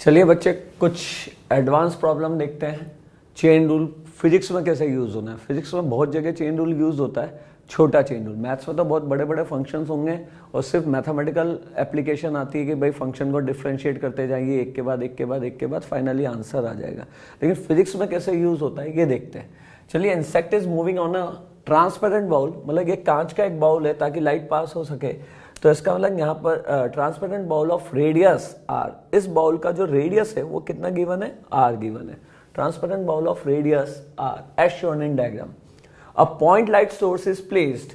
चलिए बच्चे कुछ एडवांस प्रॉब्लम देखते हैं चेन रूल फिजिक्स में कैसे यूज़ होना है फिजिक्स में बहुत जगह चेन रूल यूज़ होता है छोटा चेन रूल मैथ्स में तो बहुत बड़े बड़े फंक्शंस होंगे और सिर्फ मैथमेटिकल एप्लीकेशन आती है कि भाई फंक्शन को डिफ्रेंशिएट करते जाइए एक के बाद एक के बाद एक के बाद फाइनली आंसर आ जाएगा लेकिन फिजिक्स में कैसे यूज़ होता है ये देखते हैं चलिए insect is moving on a transparent bowl मतलब ये कांच का एक बाउल है ताकि लाइट पास हो सके तो इसका मतलब यहाँ पर transparent bowl of radius r इस बाउल का जो रेडियस है वो कितना गिवन है आर गिवन है transparent bowl of radius r as shown in diagram a point light source is placed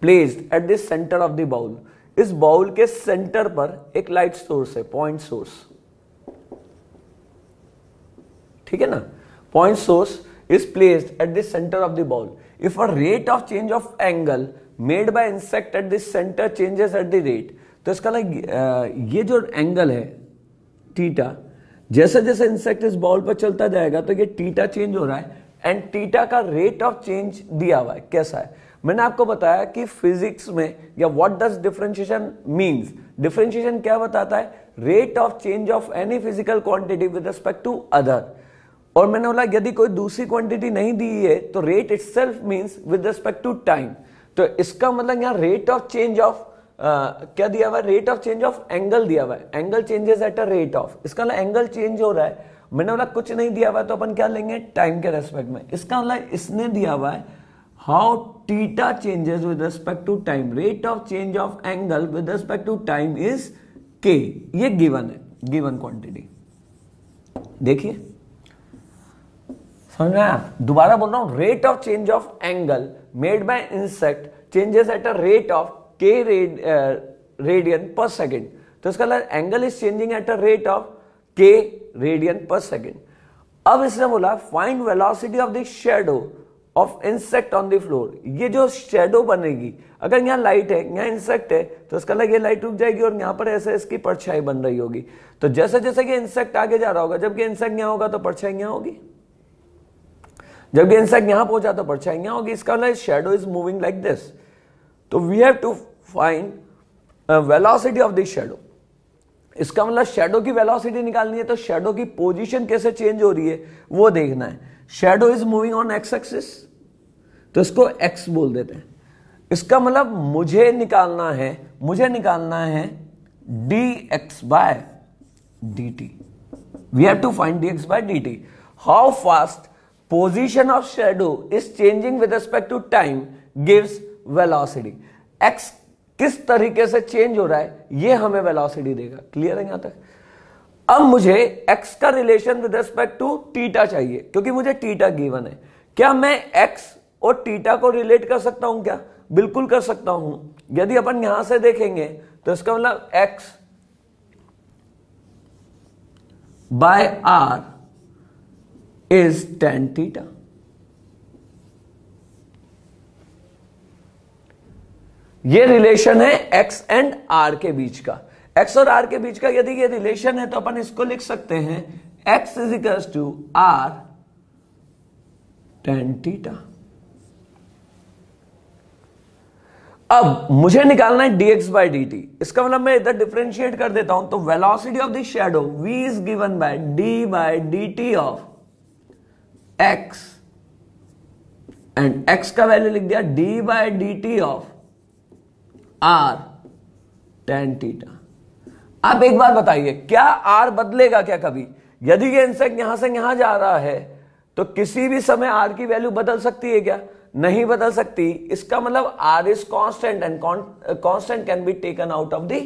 placed at the centre of the bowl इस bowl के सेंटर पर एक लाइट सोर्स है पॉइंट सोर्स ठीक है ना point source is placed at the center of the bowl. If a rate of change of angle made by insect at the center changes at the rate, तो इसका like uh, ये जो angle है theta जैसे जैसे insect इस ball पर चलता जाएगा तो ये टीटा चेंज हो रहा है एंड टीटा का रेट ऑफ चेंज दिया हुआ है कैसा है मैंने आपको बताया कि फिजिक्स में या what does differentiation means differentiation क्या बताता है rate of change of any physical quantity with respect to other और मैंने बोला यदि कोई दूसरी क्वांटिटी नहीं दी है तो rate itself means with respect to time तो इसका मतलब यहाँ रेट ऑफ चेंज ऑफ क्या दिया हुआ है rate of change of angle दिया हुआ है angle changes at a rate of इसका मतलब एंगल चेंज हो रहा है मैंने बोला कुछ नहीं दिया हुआ है तो अपन क्या लेंगे टाइम के रेस्पेक्ट में इसका मतलब इसने दिया हुआ है how theta changes with respect to time rate of change of angle with respect to time is k ये गिवन है गिवन क्वांटिटी देखिए समझ में दोबारा बोल रहा हूं rate of change of angle made by insect changes at a rate of k radian per second तो इसका angle is changing at a rate of k radian per second अब इसने बोला find velocity of the shadow of insect on the floor ये जो shadow बनेगी अगर यहाँ लाइट है यहाँ इंसेक्ट है तो इसका लग मतलब ये लाइट रुक जाएगी और यहाँ पर ऐसे इसकी परछाई बन रही होगी तो जैसे जैसे कि इंसेक्ट आगे जा रहा होगा जबकि इंसेक्ट यहाँ होगा तो परछाई यहाँ होगी जब गेंद स्ट्राइक यहाँ पहुंचा तो परछाई यहां होगी इसका shadow is moving like this तो we have to find velocity of this shadow इसका मतलब शेडो की वेलोसिटी निकालनी है तो शेडो की पोजीशन कैसे चेंज हो रही है वो देखना है shadow is moving on x axis तो इसको एक्स बोल देते हैं इसका मतलब मुझे निकालना है मुझे निकालना है d x by D t we have to find d x by D t how fast position of shadow is changing with respect to time gives velocity x किस तरीके से चेंज हो रहा है ये हमें वेलॉसिडी देगा क्लियर है यहां तक अब मुझे x का relation with respect to theta चाहिए क्योंकि मुझे टीटा गिवन है क्या मैं x और टीटा को रिलेट कर सकता हूं क्या बिल्कुल कर सकता हूं यदि अपन यहां से देखेंगे तो इसका मतलब x by r is tan theta ये रिलेशन है x एंड r के बीच का x और r के बीच का यदि ये रिलेशन है तो अपन इसको लिख सकते हैं x is equal to r tan theta अब मुझे निकालना है dx बाई टी इसका मतलब मैं इधर डिफ्रेंशिएट कर देता हूं तो velocity of the shadow v is given by by by t of x and x का वैल्यू लिख दिया d by D T of r tan theta आप एक बार बताइए क्या आर बदलेगा क्या कभी यदि ये इंसेक्ट यहां से यहां जा रहा है तो किसी भी समय आर की वैल्यू बदल सकती है क्या नहीं बदल सकती इसका मतलब r is constant and constant can be taken out of the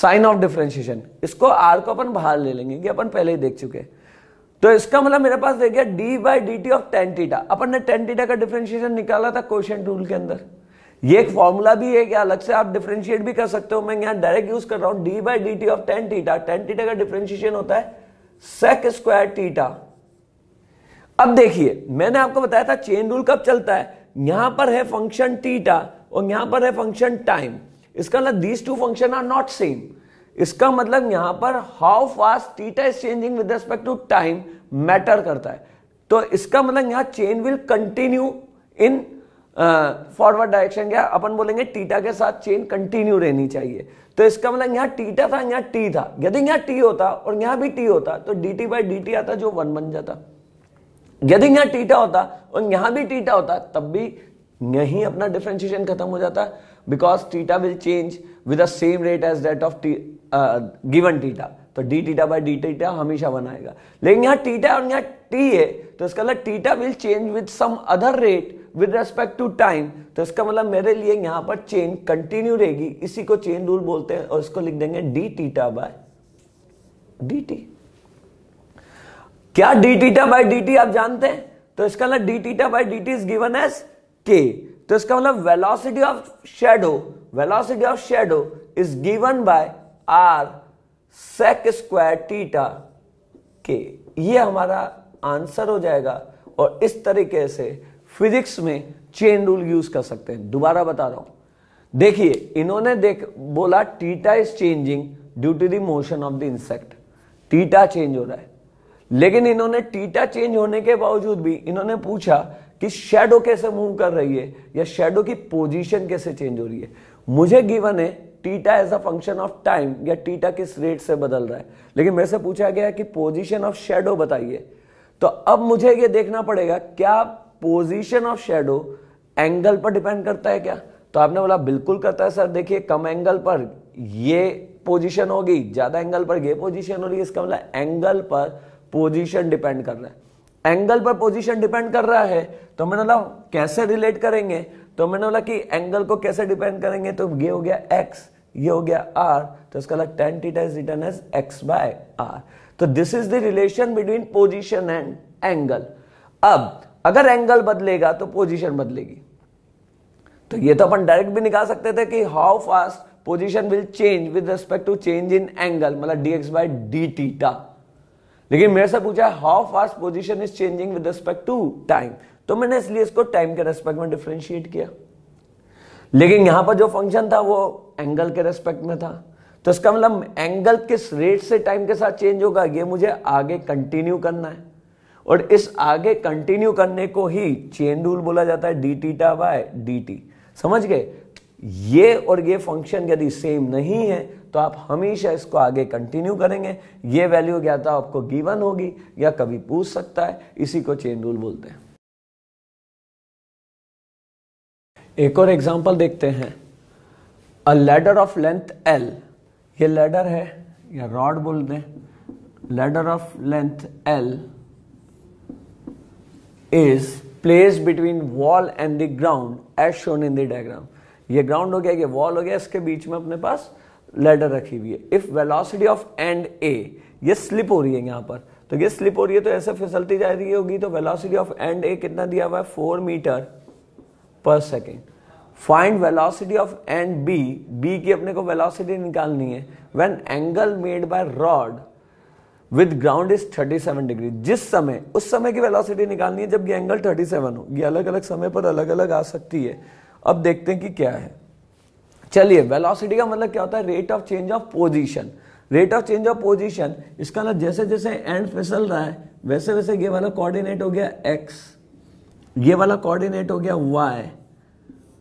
sign of differentiation इसको आर को अपन बाहर ले लेंगे कि अपन पहले ही देख चुके हैं तो इसका मतलब मेरे पास देखिए d by D T of tan theta अपन ने टेन टीटा का डिफ्रेंशिएशन निकाला था क्वेश्चन रूल के अंदर ये एक फॉर्मूला भी है क्या अलग से आप डिफ्रेंशिएट भी कर सकते हो मैं यहाँ डायरेक्ट यूज कर रहा हूँ d by D T of tan theta tan theta का डिफ्रेंशिएशन होता है सेक स्क्वायर टीटा अब देखिए मैंने आपको बताया था चेन रूल कब चलता है यहां पर है फंक्शन टीटा और यहां पर है फंक्शन टाइम इसका मतलब these two function are not same इसका मतलब यहां पर how fast theta is changing with respect to time matter करता है तो इसका मतलब यहां chain will continue in forward direction क्या अपन बोलेंगे टीटा के साथ चेन कंटिन्यू रहनी चाहिए तो इसका मतलब यहां टीटा था यहां टी था यदि यहां टी होता और यहां भी टी होता तो d t by D t आता जो वन बन जाता यदि यहां टीटा होता और यहां भी टीटा होता तब भी यही अपना डिफ्रेंशिएशन खत्म हो जाता because theta will change with same rate as that of given theta तो d theta by d theta हमेशा बनाएगा लेकिन यहां टीटा और यहां टी है तो इसका मतलब theta will change with some other rate with respect to time तो इसका मतलब मेरे लिए यहां पर चेन कंटिन्यू रहेगी इसी को चेन रूल बोलते हैं और इसको लिख देंगे d theta by D T क्या d theta by D t आप जानते हैं तो इसका मतलब d theta by D T is given as k तो इसका मतलब velocity of shadow velocity of shadow is given by r sec square theta k ये हमारा आंसर हो जाएगा और इस तरीके से फिजिक्स में चेन रूल यूज कर सकते हैं दोबारा बता रहा हूं देखिए इन्होंने देख बोला theta is changing due to the motion of the insect theta change हो रहा है लेकिन इन्होंने टीटा चेंज होने के बावजूद भी इन्होंने पूछा कि शेडो कैसे मूव कर रही है या शेडो की पोजीशन कैसे चेंज हो रही है मुझे गिवन है theta as a function of time या टीटा किस रेट से बदल रहा है लेकिन मेरे से पूछा गया कि पोजीशन ऑफ शेडो बताइए तो अब मुझे ये देखना पड़ेगा क्या पोजीशन ऑफ शेडो एंगल पर डिपेंड करता है क्या तो आपने बोला बिल्कुल करता है सर देखिए कम एंगल पर ये पोजीशन होगी ज्यादा एंगल पर ये पोजीशन हो रही है इसका मतलब एंगल पर पोजीशन डिपेंड कर रहा है एंगल पर पोजीशन डिपेंड कर रहा है तो मैंने बोला कैसे रिलेट करेंगे तो मैंने बोला कि एंगल को कैसे डिपेंड करेंगे तो ये हो गया एक्स ये हो गया आर तो इसका अलग tan theta is written as X by R तो this is the relation between position and angle अब अगर एंगल बदलेगा तो पोजिशन बदलेगी तो ये तो अपन डायरेक्ट भी निकाल सकते थे कि how fast position will change with respect to change in angle मतलब D x by D theta लेकिन मेरे से पूछा how fast position is changing with respect to time तो मैंने इसलिए इसको टाइम के रेस्पेक्ट में डिफ्रेंशिएट किया लेकिन यहां पर जो फंक्शन था वो एंगल के रेस्पेक्ट में था तो इसका मतलब एंगल किस रेट से टाइम के साथ चेंज होगा ये मुझे आगे कंटिन्यू करना है और इस आगे कंटिन्यू करने को ही चेन रूल बोला जाता है D theta by D T समझ गए ये और ये फंक्शन यदि सेम नहीं है तो आप हमेशा इसको आगे कंटिन्यू करेंगे ये वैल्यू क्या था आपको गिवन होगी या कभी पूछ सकता है इसी को चेन रूल बोलते हैं एक और एग्जांपल देखते हैं a ladder of length L ये लेडर है या रॉड बोल दें ladder of length L is place between wall and the ground as shown in the diagram ये ग्राउंड हो गया ये वॉल हो गया इसके बीच में अपने पास लेडर रखी हुई है if velocity of end A ये स्लिप हो रही है यहां पर तो ये स्लिप हो रही है तो ऐसे फिसलती जा रही होगी तो वेलोसिटी ऑफ एंड ए कितना दिया हुआ है four metre per second find velocity of end B B की अपने को वेलोसिटी निकालनी है when angle made by rod with ground is 37 degree जिस समय उस समय की वेलोसिटी निकालनी है जब ये एंगल 37 हो ये अलग अलग समय पर अलग अलग आ सकती है अब देखते हैं कि क्या है चलिए वेलोसिटी का मतलब क्या होता है rate of change of position rate of change of position इसका ना मतलब जैसे जैसे एंड फिसल रहा है वैसे वैसे ये वाला कोऑर्डिनेट हो गया एक्स ये वाला कोऑर्डिनेट हो गया वाई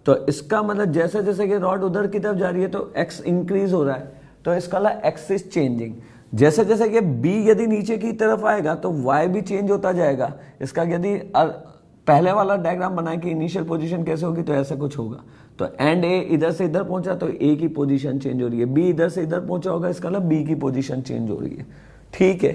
तो इसका मतलब जैसे जैसे कि रॉड उधर की तरफ जा रही है तो एक्स इंक्रीज हो रहा है तो इसका ला एक्स इज चेंजिंग जैसे जैसे कि बी यदि नीचे की तरफ आएगा तो वाई भी चेंज होता जाएगा इसका यदि पहले वाला डायग्राम बना कि इनिशियल पोजीशन कैसे होगी तो ऐसा कुछ होगा तो एंड ए इधर से इधर पहुंचा तो ए की पोजीशन चेंज हो रही है बी इधर से इधर पहुंचा होगा इसका मतलब बी की पोजीशन चेंज हो रही है ठीक है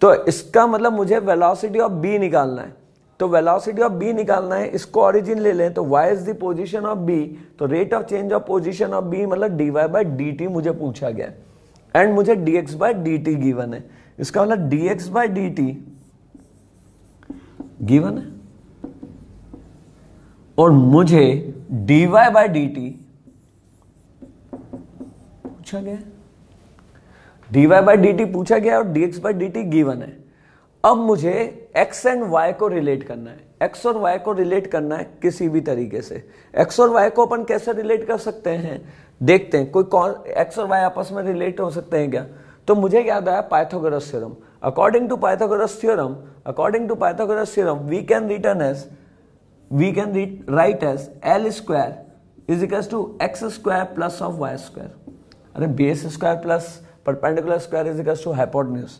तो इसका मतलब मुझे वेलोसिटी ऑफ बी निकालना है तो वेलोसिटी ऑफ बी निकालना है इसको ऑरिजिन ले लें तो Y is the position of B तो rate of change of position of B मतलब D Y by D T मुझे पूछा गया एंड मुझे D X by D T given है इसका मतलब D X by D T given है और मुझे dy Y by D T पूछा गया D Y by D T पूछा गया और dx X by D T given है अब मुझे x एंड y को रिलेट करना है x और y को रिलेट करना है किसी भी तरीके से x और y को अपन कैसे रिलेट कर सकते हैं देखते हैं कोई कौन x और y आपस में रिलेट हो सकते हैं क्या तो मुझे याद आया Pythagoras theorem according to Pythagoras theorem according to Pythagoras theorem we can written as we can read, write as L square is equals to x square plus of y square. अरे base square plus perpendicular square is equals to hypotenuse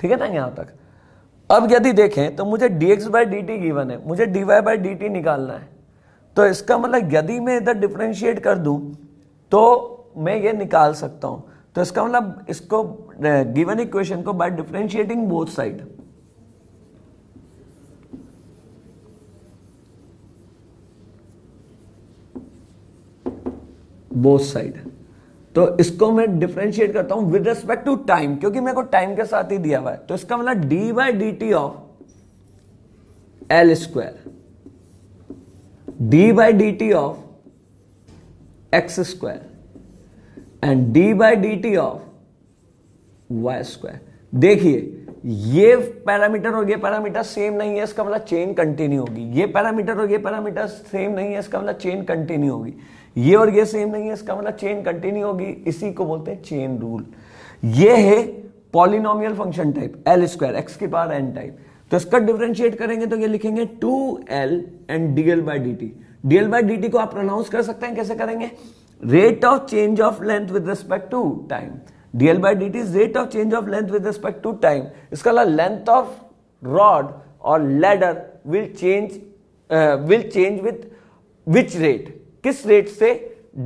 ठीक है ना यहाँ तक अब यदि देखें तो मुझे D X by D T given है मुझे D Y by D T निकालना है तो इसका मतलब यदि मैं इधर डिफ्रेंशिएट कर दूं तो मैं ये निकाल सकता हूं तो इसका मतलब इसको गिवन इक्वेशन को by differentiating both side both side तो इसको मैं डिफ्रेंशिएट करता हूं विद रेस्पेक्ट टू टाइम क्योंकि मेरे को टाइम के साथ ही दिया हुआ है तो इसका मतलब D by D T of L square D by D T of X square and D by D T of Y square देखिए ये पैरामीटर और ये पैरामीटर सेम नहीं है इसका मतलब चेन कंटिन्यू होगी ये पैरामीटर और ये पैरामीटर सेम नहीं है इसका मतलब चेन कंटिन्यू होगी ये और ये सेम नहीं है इसका मतलब चेन कंटिन्यू होगी इसी को बोलते हैं चेन रूल ये है polynomial function type L square X के पावर एन टाइप तो इसका डिफ्रेंशिएट करेंगे तो ये लिखेंगे two L and D L by D T D L by D T को आप प्रोनाउंस कर सकते हैं कैसे करेंगे rate of change of length with respect to time D L by D T rate of change of length with respect to time इसका length of rod और ladder will change will change with which rate किस rate से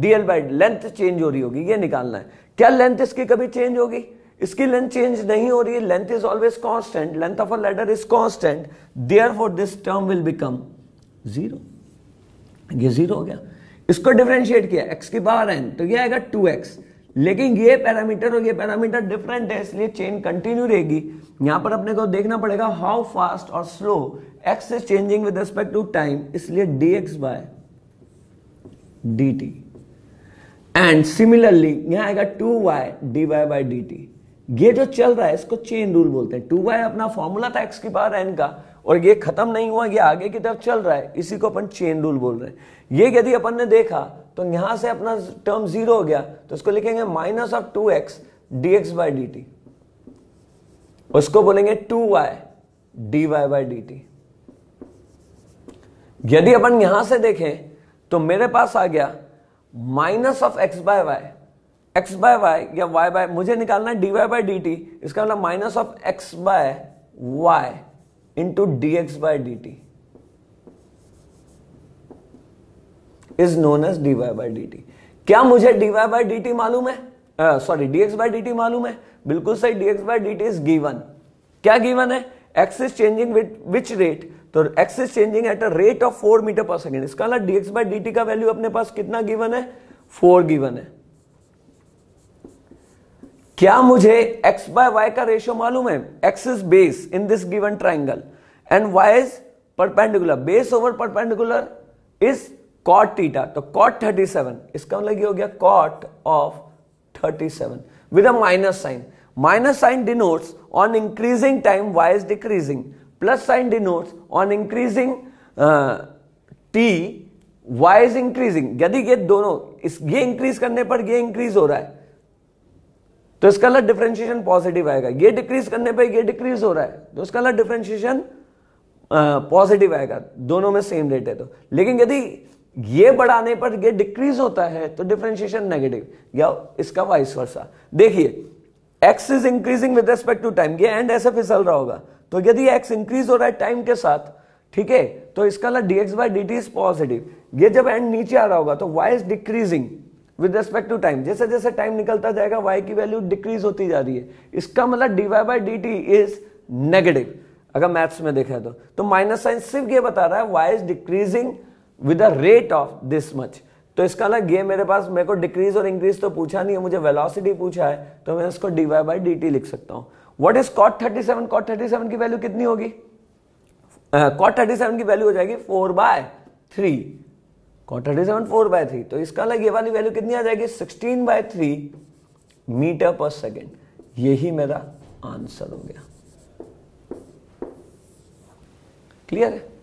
D L by length change हो रही होगी ये निकालना है क्या लेंथ इसकी कभी चेंज होगी इसकी लेंथ चेंज नहीं हो रही है length is always constant length of a ladder is constant therefore this term will become zero ये जीरो हो गया इसको डिफ्रेंशिएट किया एक्स की पावर एन तो ये आएगा टू एक्स लेकिन ये पैरामीटर और ये पैरामीटर डिफरेंट है इसलिए चेन कंटिन्यू रहेगी यहां पर अपने को देखना पड़ेगा हाउ फास्ट और slow X is changing with respect to time इसलिए D x by D T and similarly यहां आएगा two Y D Y by D T ये जो चल रहा है इसको चेन रूल बोलते हैं टू वाई अपना फॉर्मूला था एक्स की पावर एन का और ये खत्म नहीं हुआ ये आगे की तरफ चल रहा है इसी को अपन चेन रूल बोल रहे हैं ये यदि अपन ने देखा तो यहां से अपना टर्म जीरो हो गया तो इसको लिखेंगे minus of two X D X by D T उसको बोलेंगे two Y D Y by D T यदि अपन यहां से देखें तो मेरे पास आ गया minus of X by Y X by Y या वाई बाय मुझे निकालना है डी वाई डी टी इसका मतलब minus of X by Y into D x by D T is known as D Y by D T क्या मुझे D Y by D T मालूम है sorry D X by D T मालूम है बिल्कुल सही D X by D T is given क्या given है X is changing with which rate तो X is changing at a rate of four metre per second इसका मतलब dx by D का वैल्यू अपने पास कितना गिवन है फोर गिवन है क्या मुझे x बाय वाई का रेशियो मालूम है x is base in this given triangle and y is perpendicular base over perpendicular is cot theta तो कॉट 37 इसका मतलब ये हो गया cot of 37 with a minus sign minus sign denotes on increasing time y is decreasing plus sign denotes on increasing uh, t y is increasing यदि ये दोनों इस ये इंक्रीज करने पर ये इंक्रीज हो रहा है तो इसका अलग डिफ्रेंशिएशन पॉजिटिव आएगा ये डिक्रीज करने पर ये डिक्रीज हो रहा है तो इसका अलग डिफ्रेंशिएशन पॉजिटिव uh, आएगा दोनों में सेम रेट है तो लेकिन यदि ये बढ़ाने पर ये डिक्रीज होता है तो डिफरेंशिएशन नेगेटिव या इसका वाइस वर्षा देखिए X is increasing with respect to time ये एंड ऐसे फिसल रहा होगा तो यदि एक्स इंक्रीज हो रहा है टाइम के साथ ठीक है तो इसका अलग D by D T is positive ये जब एंड नीचे आ रहा होगा तो Y is decreasing with respect to time जैसे जैसे टाइम निकलता जाएगा वाई की वैल्यू डिक्रीज होती जा रही है इसका मतलब D Y by D T is negative अगर मैथ्स में देखा तो तो माइनस साइन सिर्फ ये बता रहा है Y is decreasing with a rate of this much तो इसका अलग ये मेरे पास मेरे को डिक्रीज और इंक्रीज तो पूछा नहीं है मुझे वेलोसिटी पूछा है तो मैं इसको D Y by D T लिख सकता हूँ what is cot 37 cot seven की वैल्यू कितनी होगी कॉट थर्टी सेवन की वैल्यू हो जाएगी four by three cot thirty seven four by three तो इसका अलग ये वाली वैल्यू कितनी आ जाएगी sixteen by three metre per second यही मेरा आंसर हो गया क्लियर है